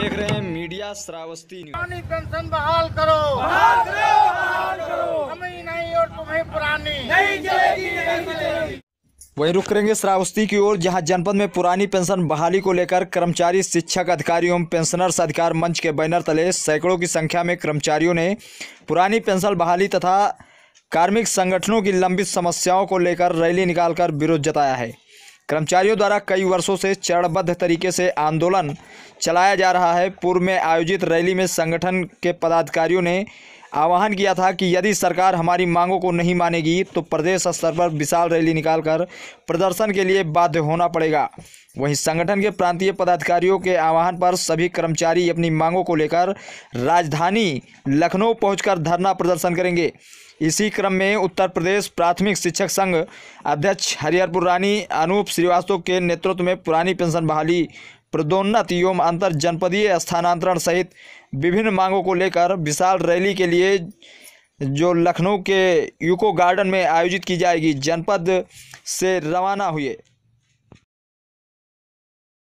देख रहे हैं मीडिया श्रावस्ती पेंशन बहाल करो बहाल करो बहाल करो हमें नहीं और तुम्हें पुरानी नहीं चलेगी नहीं चलेगी वहीं रुक करेंगे श्रावस्ती की ओर जहां जनपद में पुरानी पेंशन बहाली को लेकर कर्मचारी शिक्षक अधिकारी एवं पेंशनर्स अधिकार मंच के बैनर तले सैकड़ों की संख्या में कर्मचारियों ने पुरानी पेंशन बहाली तथा कार्मिक संगठनों की लंबित समस्याओं को लेकर रैली निकालकर विरोध जताया है कर्मचारियों द्वारा कई वर्षों से चरणबद्ध तरीके से आंदोलन चलाया जा रहा है पूर्व में आयोजित रैली में संगठन के पदाधिकारियों ने आह्वान किया था कि यदि सरकार हमारी मांगों को नहीं मानेगी तो प्रदेश स्तर पर विशाल रैली निकालकर प्रदर्शन के लिए बाध्य होना पड़ेगा वहीं संगठन के प्रांतीय पदाधिकारियों के आह्वान पर सभी कर्मचारी अपनी मांगों को लेकर राजधानी लखनऊ पहुंचकर धरना प्रदर्शन करेंगे इसी क्रम में उत्तर प्रदेश प्राथमिक शिक्षक संघ अध्यक्ष हरिहरपुर रानी अनूप श्रीवास्तव के नेतृत्व में पुरानी पेंशन बहाली प्रदोन्नत एवं अंतर जनपदीय स्थानांतरण सहित विभिन्न मांगों को लेकर विशाल रैली के लिए जो लखनऊ के यूको गार्डन में आयोजित की जाएगी जनपद से रवाना हुए